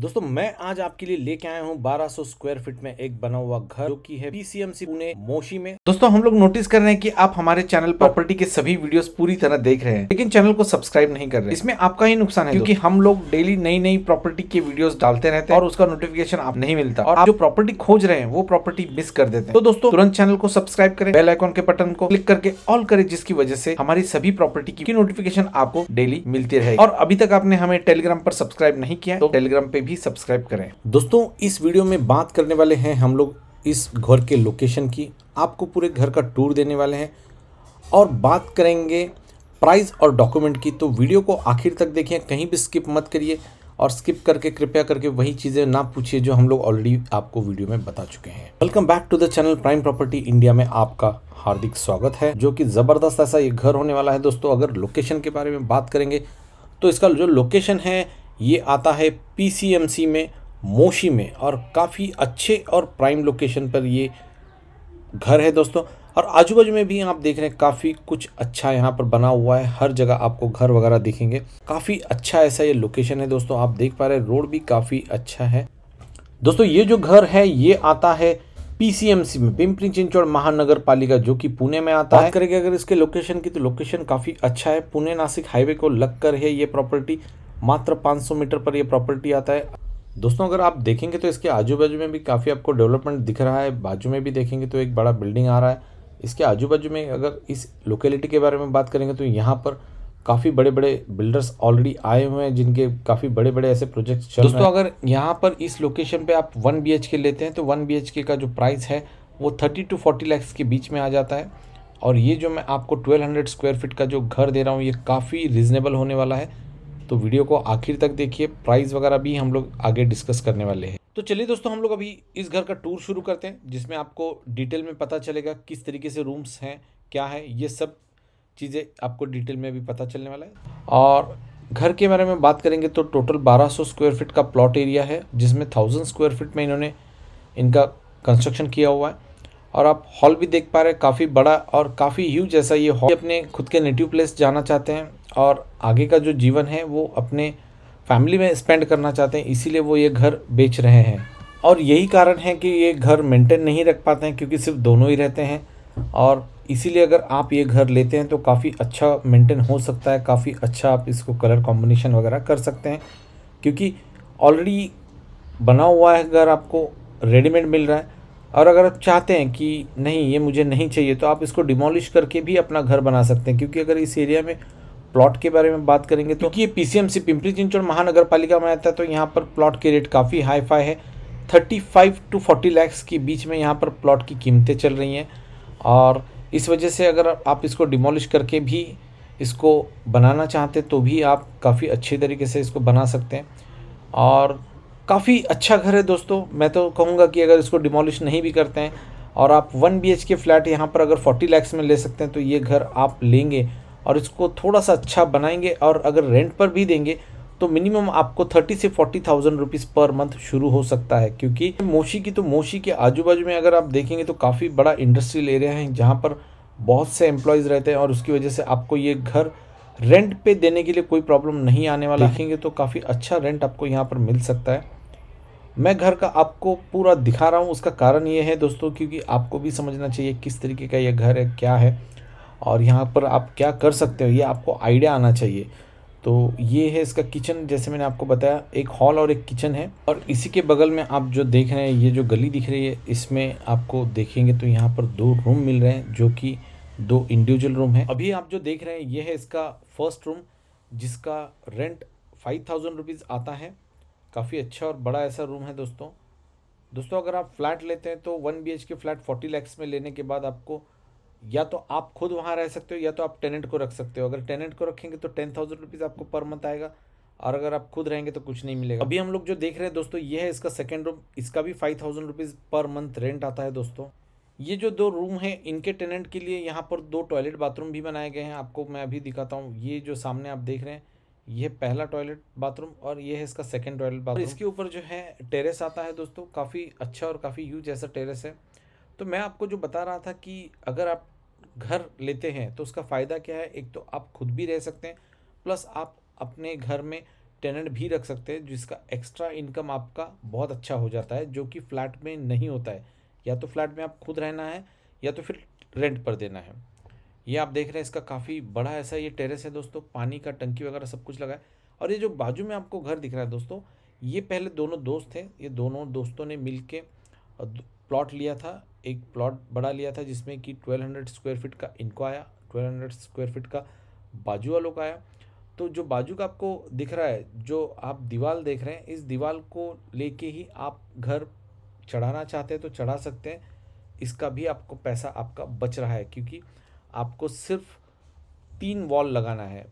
दोस्तों मैं आज आपके लिए लेके आया हूँ 1200 स्क्वायर फीट में एक बना हुआ घर जो कि है पीसीएमसी पुणे मोशी में दोस्तों हम लोग नोटिस कर रहे हैं कि आप हमारे चैनल प्रॉपर्टी के सभी वीडियोस पूरी तरह देख रहे हैं लेकिन चैनल को सब्सक्राइब नहीं कर रहे इसमें आपका ही नुकसान है क्योंकि हम लोग डेली नई नई प्रॉपर्टी के वीडियो डालते रहते हैं और उसका नोटिफिकेशन आप नहीं मिलता और आप जो प्रॉपर्टी खोज रहे हैं वो प्रॉपर्टी मिस कर देते हैं तो दोस्तों तुरंत चैनल को सब्सक्राइब करें बेल आइकॉन के बटन को क्लिक करके ऑल करें जिसकी वजह से हमारी सभी प्रॉपर्टी की नोटिफिकेशन आपको डेली मिलती रहे और अभी तक आपने हमें टेलीग्राम पर सब्सक्राइब नहीं किया तो टेलीग्राम पे भी सब्सक्राइब करें दोस्तों इस वीडियो में बात करने वाले हैं हम लोग इस घर के लोकेशन की आपको पूरे घर का टूर देने वाले हैं और बात करेंगे प्राइस और डॉक्यूमेंट की तो वीडियो को आखिर तक देखें कहीं भी स्किप मत करिए और स्किप करके कृपया करके वही चीज़ें ना पूछिए जो हम लोग ऑलरेडी आपको वीडियो में बता चुके हैं welcome back to the channel Prime Property India में आपका हार्दिक स्वागत है जो कि ज़बरदस्त ऐसा ये घर होने वाला है दोस्तों अगर लोकेशन के बारे में बात करेंगे तो इसका जो लोकेशन है ये आता है पीसीएमसी में मोशी में और काफ़ी अच्छे और प्राइम लोकेशन पर ये घर है दोस्तों और आजू बाजू में भी आप देख रहे हैं काफ़ी कुछ अच्छा यहाँ पर बना हुआ है हर जगह आपको घर वगैरह दिखेंगे काफ़ी अच्छा ऐसा ये लोकेशन है दोस्तों आप देख पा रहे हैं रोड भी काफ़ी अच्छा है दोस्तों ये जो घर है ये आता है पीसीएमसी में पिंपरी चिंचौड़ महानगर पालिका जो कि पुणे में आता है करेंगे अगर इसके लोकेशन की तो लोकेशन काफ़ी अच्छा है पुणे नासिक हाईवे को लगकर है ये प्रॉपर्टी मात्र 500 मीटर पर यह प्रॉपर्टी आता है दोस्तों अगर आप देखेंगे तो इसके आजू बाजू में भी काफ़ी आपको डेवलपमेंट दिख रहा है बाजू में भी देखेंगे तो एक बड़ा बिल्डिंग आ रहा है इसके आजू बाजू में अगर इस लोकेलिटी के बारे में बात करेंगे तो यहाँ पर काफ़ी बड़े बड़े बिल्डर्स ऑलरेडी आए हुए हैं जिनके काफ़ी बड़े बड़े ऐसे प्रोजेक्ट्स चल दोस्तों अगर यहाँ पर इस लोकेशन पे आप वन बी लेते हैं तो वन बी का जो प्राइस है वो थर्टी टू फोर्टी लैक्स के बीच में आ जाता है और ये जो मैं आपको हंड्रेड स्क्वायर फिट का जो घर दे रहा हूँ ये काफ़ी रिजनेबल होने वाला है तो वीडियो को आखिर तक देखिए प्राइस वगैरह भी हम लोग आगे डिस्कस करने वाले हैं तो चलिए दोस्तों हम लोग अभी इस घर का टूर शुरू करते हैं जिसमें आपको डिटेल में पता चलेगा किस तरीके से रूम्स हैं क्या है ये सब चीज़ें आपको डिटेल में भी पता चलने वाला है और घर के बारे में बात करेंगे तो टोटल 1200 स्क्वायर फीट का प्लॉट एरिया है जिसमें थाउजेंड स्क्वायर फीट में इन्होंने इनका कंस्ट्रक्शन किया हुआ है और आप हॉल भी देख पा रहे हैं काफ़ी बड़ा और काफ़ी ह्यूज ऐसा ये हॉल अपने खुद के नेटिव प्लेस जाना चाहते हैं और आगे का जो जीवन है वो अपने फैमिली में स्पेंड करना चाहते हैं इसीलिए वो ये घर बेच रहे हैं और यही कारण है कि ये घर मेंटेन नहीं रख पाते हैं क्योंकि सिर्फ दोनों ही रहते हैं और इसीलिए अगर आप ये घर लेते हैं तो काफ़ी अच्छा मेंटेन हो सकता है काफ़ी अच्छा आप इसको कलर कॉम्बिनेशन वगैरह कर सकते हैं क्योंकि ऑलरेडी बना हुआ है घर आपको रेडीमेड मिल रहा है और अगर आप चाहते हैं कि नहीं ये मुझे नहीं चाहिए तो आप इसको डिमोलिश करके भी अपना घर बना सकते हैं क्योंकि अगर इस एरिया में प्लॉट के बारे में बात करेंगे तो ये पीसीएमसी पिंपरी चिंचौड़ महानगर पालिका में आता है तो यहाँ पर प्लॉट के रेट काफ़ी हाई फाई है thirty five to forty lakhs के बीच में यहाँ पर प्लॉट की कीमतें चल रही हैं और इस वजह से अगर आप इसको डिमोलिश करके भी इसको बनाना चाहते तो भी आप काफ़ी अच्छे तरीके से इसको बना सकते हैं और काफ़ी अच्छा घर है दोस्तों मैं तो कहूँगा कि अगर इसको डिमोलिश नहीं भी करते हैं और आप वन बी के फ्लैट यहाँ पर अगर फोर्टी लैक्स में ले सकते हैं तो ये घर आप लेंगे और इसको थोड़ा सा अच्छा बनाएंगे और अगर रेंट पर भी देंगे तो मिनिमम आपको थर्टी से forty thousand rupees per month शुरू हो सकता है क्योंकि मोशी की तो मोशी के आजू बाजू में अगर आप देखेंगे तो काफ़ी बड़ा इंडस्ट्रियल एरिया है जहाँ पर बहुत से एम्प्लॉयज़ रहते हैं और उसकी वजह से आपको ये घर रेंट पे देने के लिए कोई प्रॉब्लम नहीं आने वाला देखेंगे तो काफ़ी अच्छा रेंट आपको यहाँ पर मिल सकता है मैं घर का आपको पूरा दिखा रहा हूँ उसका कारण ये है दोस्तों क्योंकि आपको भी समझना चाहिए किस तरीके का यह घर है क्या है और यहाँ पर आप क्या कर सकते हो ये आपको आइडिया आना चाहिए तो ये है इसका किचन जैसे मैंने आपको बताया एक हॉल और एक किचन है और इसी के बगल में आप जो देख रहे हैं ये जो गली दिख रही है इसमें आपको देखेंगे तो यहाँ पर दो रूम मिल रहे हैं जो कि दो इंडिविजुअल रूम है अभी आप जो देख रहे हैं ये है इसका फर्स्ट रूम जिसका रेंट फाइव थाउजेंड रुपीज़ आता है काफ़ी अच्छा और बड़ा ऐसा रूम है दोस्तों दोस्तों अगर आप फ्लैट लेते हैं तो one B K flat forty lakhs में लेने के बाद आपको या तो आप खुद वहाँ रह सकते हो या तो आप टेनेंट को रख सकते हो अगर टेनेंट को रखेंगे तो टेन थाउजेंड रुपीज़ आपको पर मंथ आएगा और अगर आप खुद रहेंगे तो कुछ नहीं मिलेगा अभी हम लोग जो देख रहे हैं दोस्तों ये है इसका सेकेंड रूम इसका भी five thousand rupees per month rent आता है दोस्तों ये जो दो रूम है इनके टेनेंट के लिए यहाँ पर दो टॉयलेट बाथरूम भी बनाए गए हैं आपको मैं अभी दिखाता हूँ ये जो सामने आप देख रहे हैं ये पहला टॉयलेट बाथरूम और ये है इसका सेकेंड टॉयलेट बाथरूम इसके ऊपर जो है टेरेस आता है दोस्तों काफ़ी अच्छा और काफ़ी यूज ऐसा टेरेस है तो मैं आपको जो बता रहा था कि अगर आप घर लेते हैं तो उसका फ़ायदा क्या है एक तो आप खुद भी रह सकते हैं प्लस आप अपने घर में टेनेंट भी रख सकते हैं जिसका एक्स्ट्रा इनकम आपका बहुत अच्छा हो जाता है जो कि फ्लैट में नहीं होता है या तो फ्लैट में आप खुद रहना है या तो फिर रेंट पर देना है ये आप देख रहे हैं इसका काफ़ी बड़ा ऐसा ये टेरेस है दोस्तों पानी का टंकी वगैरह सब कुछ लगा है और ये जो बाजू में आपको घर दिख रहा है दोस्तों ये पहले दोनों दोस्त थे ये दोनों दोस्तों ने मिल के प्लॉट लिया था एक प्लॉट बड़ा लिया था जिसमें कि 1200 स्क्वायर फीट का इनको आया 1200 स्क्वायर फीट का बाजू वालों का आया तो जो बाजू का आपको दिख रहा है जो आप दीवार देख रहे हैं इस दीवार को लेके ही आप घर चढ़ाना चाहते हैं तो चढ़ा सकते हैं इसका भी आपको पैसा आपका बच रहा है क्योंकि आपको सिर्फ तीन वॉल लगाना है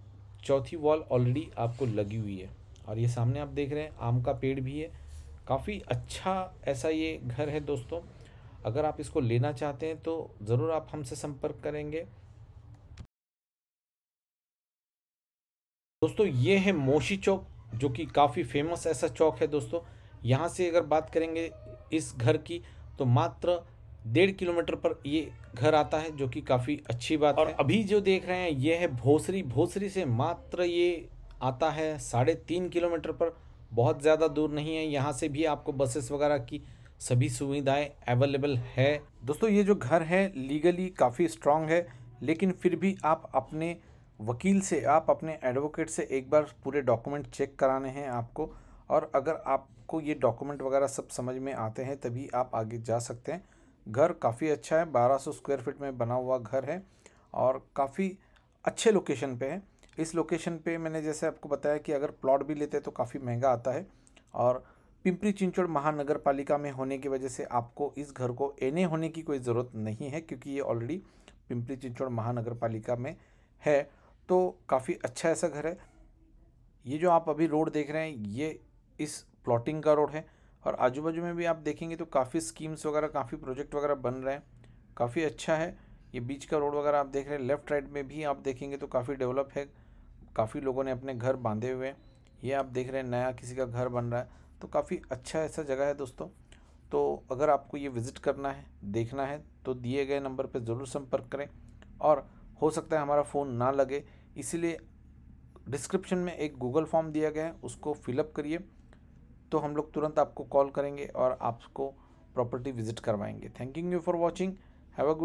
चौथी वॉल ऑलरेडी आपको लगी हुई है और ये सामने आप देख रहे हैं आम का पेड़ भी है काफ़ी अच्छा ऐसा ये घर है दोस्तों अगर आप इसको लेना चाहते हैं तो ज़रूर आप हमसे संपर्क करेंगे दोस्तों ये है मोशी चौक जो कि काफ़ी फेमस ऐसा चौक है दोस्तों यहाँ से अगर बात करेंगे इस घर की तो मात्र डेढ़ किलोमीटर पर ये घर आता है जो कि काफ़ी अच्छी बात और है अभी जो देख रहे हैं ये है भोसरी भोसरी से मात्र ये आता है साढ़े तीन किलोमीटर पर बहुत ज़्यादा दूर नहीं है यहाँ से भी आपको बसेस वगैरह की सभी सुविधाएं अवेलेबल है दोस्तों ये जो घर है लीगली काफ़ी स्ट्रांग है लेकिन फिर भी आप अपने वकील से आप अपने एडवोकेट से एक बार पूरे डॉक्यूमेंट चेक कराने हैं आपको और अगर आपको ये डॉक्यूमेंट वगैरह सब समझ में आते हैं तभी आप आगे जा सकते हैं घर काफ़ी अच्छा है 1200 स्क्वायर फीट में बना हुआ घर है और काफ़ी अच्छे लोकेशन पे है इस लोकेशन पे मैंने जैसे आपको बताया कि अगर प्लॉट भी लेते हैं तो काफ़ी महंगा आता है और पिंपरी चिंचोड़ महानगर पालिका में होने की वजह से आपको इस घर को एन होने की कोई ज़रूरत नहीं है क्योंकि ये ऑलरेडी पिंपरी चिंचोड़ महानगर पालिका में है तो काफ़ी अच्छा ऐसा घर है ये जो आप अभी रोड देख रहे हैं ये इस प्लॉटिंग का रोड है और आजू बाजू में भी आप देखेंगे तो काफ़ी स्कीम्स वगैरह काफ़ी प्रोजेक्ट वगैरह बन रहे हैं काफ़ी अच्छा है ये बीच का रोड वगैरह आप देख रहे हैं लेफ्ट राइट में भी आप देखेंगे तो काफ़ी डेवलप है काफ़ी लोगों ने अपने घर बांधे हुए हैं ये आप देख रहे हैं नया किसी का घर बन रहा है तो काफ़ी अच्छा ऐसा जगह है दोस्तों तो अगर आपको ये विज़िट करना है देखना है तो दिए गए नंबर पर ज़रूर संपर्क करें और हो सकता है हमारा फ़ोन ना लगे इसीलिए डिस्क्रिप्शन में एक गूगल फॉर्म दिया गया है उसको फिलअप करिए तो हम लोग तुरंत आपको कॉल करेंगे और आपको प्रॉपर्टी विजिट करवाएंगे thank you for watching have a good